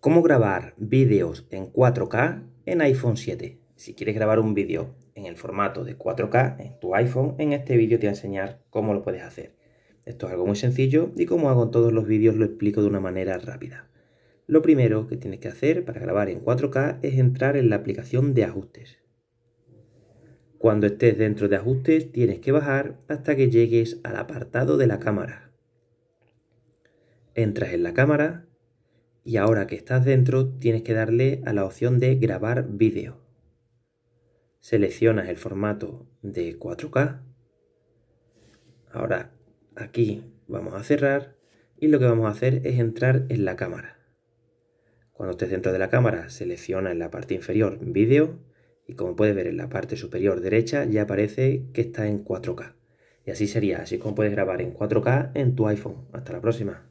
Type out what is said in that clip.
cómo grabar vídeos en 4K en iPhone 7. Si quieres grabar un vídeo en el formato de 4K en tu iPhone, en este vídeo te voy a enseñar cómo lo puedes hacer. Esto es algo muy sencillo y como hago en todos los vídeos lo explico de una manera rápida. Lo primero que tienes que hacer para grabar en 4K es entrar en la aplicación de ajustes. Cuando estés dentro de ajustes tienes que bajar hasta que llegues al apartado de la cámara. Entras en la cámara y ahora que estás dentro tienes que darle a la opción de grabar vídeo. Seleccionas el formato de 4K. Ahora aquí vamos a cerrar y lo que vamos a hacer es entrar en la cámara. Cuando estés dentro de la cámara selecciona en la parte inferior vídeo y como puedes ver en la parte superior derecha ya aparece que está en 4K. Y así sería, así como puedes grabar en 4K en tu iPhone. Hasta la próxima.